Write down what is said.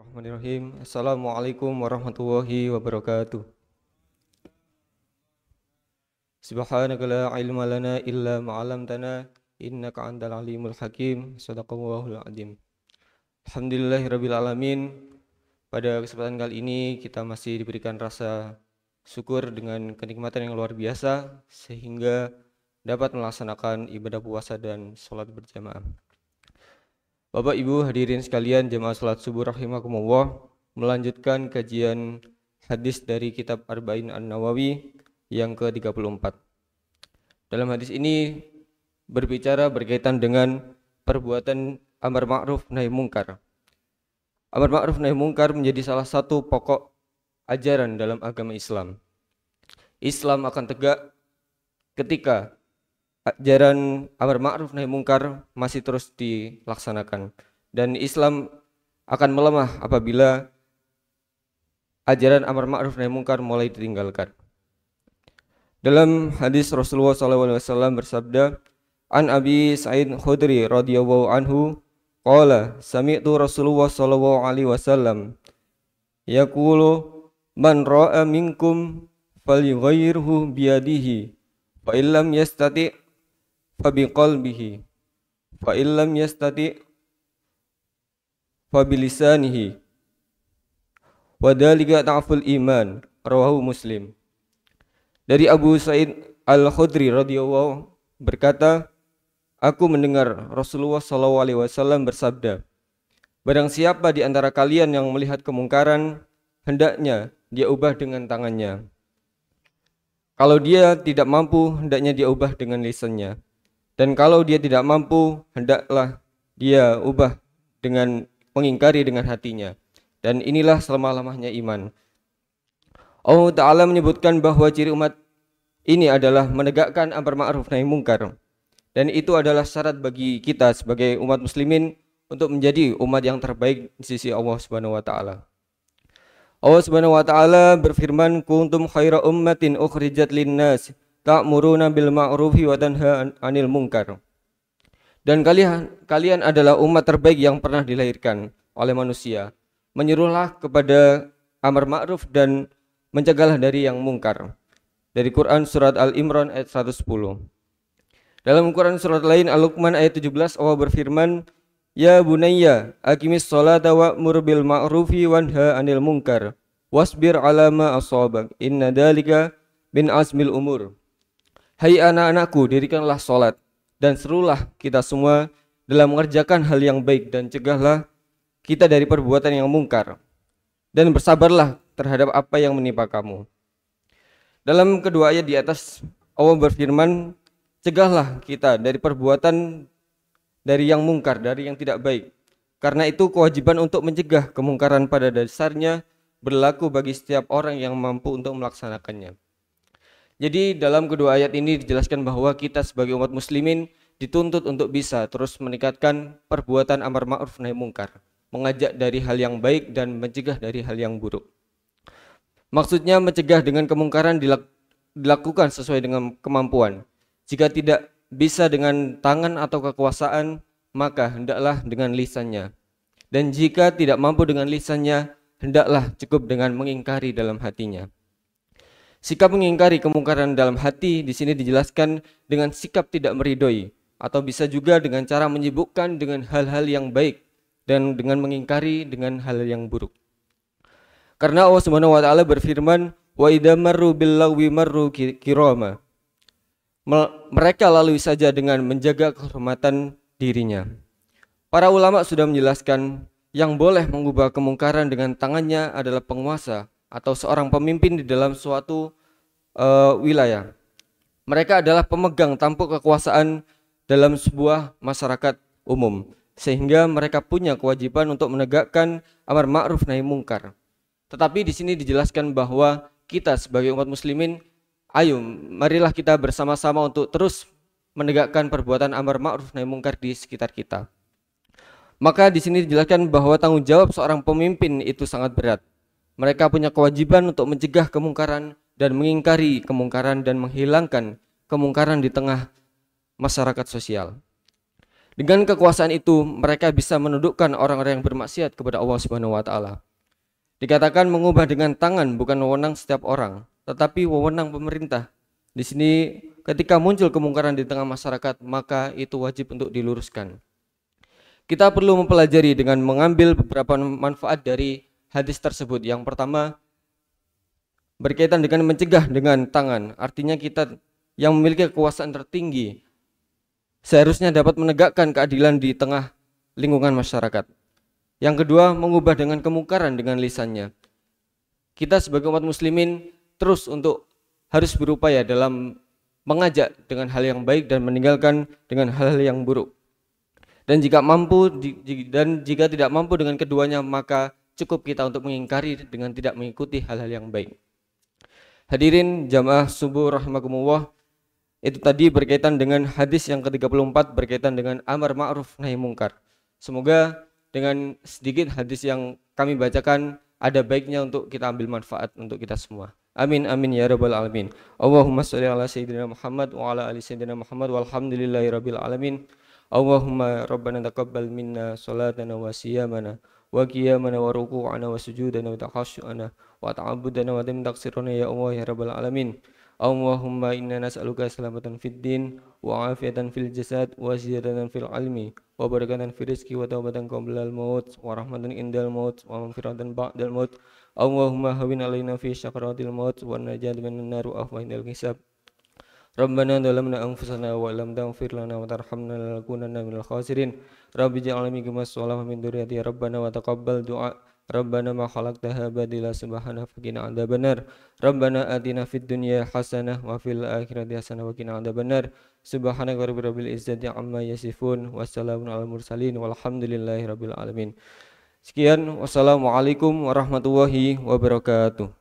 Bismillahirrahmanirrahim. Assalamualaikum warahmatullahi wabarakatuh. Subhanaka la ilma lana illa 'allamtana innaka antal alimul hakim. Sadaqallahul azim. Alhamdulillahirabbil alamin. Pada kesempatan kali ini kita masih diberikan rasa syukur dengan kenikmatan yang luar biasa sehingga dapat melaksanakan ibadah puasa dan sholat berjamaah. Bapak Ibu hadirin sekalian jemaah salat subuh rahimakumullah melanjutkan kajian hadis dari kitab Arba'in An-Nawawi yang ke-34. Dalam hadis ini berbicara berkaitan dengan perbuatan amar ma'ruf nahi mungkar. Amar ma'ruf nahi mungkar menjadi salah satu pokok ajaran dalam agama Islam. Islam akan tegak ketika ajaran amar ma'ruf nahi mungkar masih terus dilaksanakan dan Islam akan melemah apabila ajaran amar ma'ruf nahi mungkar mulai ditinggalkan. Dalam hadis Rasulullah SAW bersabda, An Abi Sa'id Khudri radhiyallahu anhu qala sami'tu Rasulullah sallallahu alaihi wasallam yaqulu man ra'a minkum falyughayyirhu biyadihi fa illam yastati fabiqalbihi fa illam yastati fabilisanihi wa dalika ta'ful iman rawahu muslim dari Abu Said Al-Khudri radhiyallahu berkata aku mendengar Rasulullah sallallahu alaihi wasallam bersabda barang siapa di antara kalian yang melihat kemungkaran hendaknya dia ubah dengan tangannya kalau dia tidak mampu hendaknya dia ubah dengan lisannya dan kalau dia tidak mampu, hendaklah dia ubah dengan mengingkari dengan hatinya. Dan inilah selama-lamanya iman. Allah Ta'ala menyebutkan bahwa ciri umat ini adalah menegakkan amar ma'ruf nahi mungkar. Dan itu adalah syarat bagi kita sebagai umat muslimin untuk menjadi umat yang terbaik di sisi Allah Subhanahu wa taala. Allah Subhanahu wa taala berfirman, "Kuntum khaira ummatin ukhrijat lin ta'muruna bil ma'rufi wa tanha anil mungkar Dan kalian kalian adalah umat terbaik yang pernah dilahirkan oleh manusia. Menyuruhlah kepada amar ma'ruf dan mencegahlah dari yang mungkar. Dari Quran surat Al-Imran ayat 110. Dalam Quran surat lain Al-Luqman ayat 17 Allah berfirman, "Ya bunayya, akimis sholata wa'mur bil ma'rufi wanha 'anil mungkar wasbir alama ma asabak. Inna dalika min azmil umur." Hai anak-anakku, dirikanlah sholat dan serulah kita semua dalam mengerjakan hal yang baik dan cegahlah kita dari perbuatan yang mungkar dan bersabarlah terhadap apa yang menimpa kamu. Dalam kedua ayat di atas Allah berfirman, cegahlah kita dari perbuatan dari yang mungkar, dari yang tidak baik. Karena itu kewajiban untuk mencegah kemungkaran pada dasarnya berlaku bagi setiap orang yang mampu untuk melaksanakannya. Jadi dalam kedua ayat ini dijelaskan bahwa kita sebagai umat muslimin dituntut untuk bisa terus meningkatkan perbuatan amar ma'ruf nahi mungkar, mengajak dari hal yang baik dan mencegah dari hal yang buruk. Maksudnya mencegah dengan kemungkaran dilak dilakukan sesuai dengan kemampuan. Jika tidak bisa dengan tangan atau kekuasaan, maka hendaklah dengan lisannya. Dan jika tidak mampu dengan lisannya, hendaklah cukup dengan mengingkari dalam hatinya. Sikap mengingkari kemungkaran dalam hati di sini dijelaskan dengan sikap tidak meridoi atau bisa juga dengan cara menyibukkan dengan hal-hal yang baik dan dengan mengingkari dengan hal yang buruk. Karena Allah Subhanahu wa taala berfirman, "Wa idza bil marru kirama." Mereka lalui saja dengan menjaga kehormatan dirinya. Para ulama sudah menjelaskan yang boleh mengubah kemungkaran dengan tangannya adalah penguasa atau seorang pemimpin di dalam suatu uh, wilayah. Mereka adalah pemegang tampuk kekuasaan dalam sebuah masyarakat umum sehingga mereka punya kewajiban untuk menegakkan amar ma'ruf nahi mungkar. Tetapi di sini dijelaskan bahwa kita sebagai umat muslimin ayo marilah kita bersama-sama untuk terus menegakkan perbuatan amar ma'ruf nahi mungkar di sekitar kita. Maka di sini dijelaskan bahwa tanggung jawab seorang pemimpin itu sangat berat. Mereka punya kewajiban untuk mencegah kemungkaran dan mengingkari kemungkaran dan menghilangkan kemungkaran di tengah masyarakat sosial. Dengan kekuasaan itu, mereka bisa menundukkan orang-orang yang bermaksiat kepada Allah Subhanahu wa taala. Dikatakan mengubah dengan tangan bukan wewenang setiap orang, tetapi wewenang pemerintah. Di sini ketika muncul kemungkaran di tengah masyarakat, maka itu wajib untuk diluruskan. Kita perlu mempelajari dengan mengambil beberapa manfaat dari hadis tersebut. Yang pertama, berkaitan dengan mencegah dengan tangan. Artinya kita yang memiliki kekuasaan tertinggi seharusnya dapat menegakkan keadilan di tengah lingkungan masyarakat. Yang kedua, mengubah dengan kemungkaran dengan lisannya. Kita sebagai umat muslimin terus untuk harus berupaya dalam mengajak dengan hal yang baik dan meninggalkan dengan hal-hal yang buruk. Dan jika mampu dan jika tidak mampu dengan keduanya maka cukup kita untuk mengingkari dengan tidak mengikuti hal-hal yang baik. Hadirin jamaah subuh rahimakumullah. Itu tadi berkaitan dengan hadis yang ke-34 berkaitan dengan amar ma'ruf nahi mungkar. Semoga dengan sedikit hadis yang kami bacakan ada baiknya untuk kita ambil manfaat untuk kita semua. Amin amin ya rabbal alamin. Allahumma shalli ala sayyidina Muhammad wa ala ali sayyidina Muhammad walhamdulillahi alamin. Allahumma rabbana taqabbal minna salatana wa siyamana wa qiyamana wa ruku'ana wa sujudana wa takhashu'ana wa ta'abudana wa ya Allah ya rabbal alamin Allahumma inna nas'aluka selamatan fid din wa afiatan fil jasad wa ziyadatan fil almi wa barakatan fil rizki wa taubatan qablal maut wa rahmatan indal maut wa maghfiratan ba'dal maut Allahumma hawin alaina fi syakaratil maut wa jadiman minan nar wa afwainal Rabbana dalamna anfusana wa lam tangfir lana wa tarhamna lakunanna minal khasirin Rabbi ja'alami kumas sholam amin duriyati ya Rabbana wa taqabbal du'a Rabbana ma khalaq tahabadila subhanah fakina anda benar Rabbana adina fid dunya hasanah wa fil akhirati hasanah fakina anda benar Subhanaka rabbi rabbil izzati amma yasifun Wassalamun ala mursalin walhamdulillahi rabbil alamin Sekian wassalamualaikum warahmatullahi wabarakatuh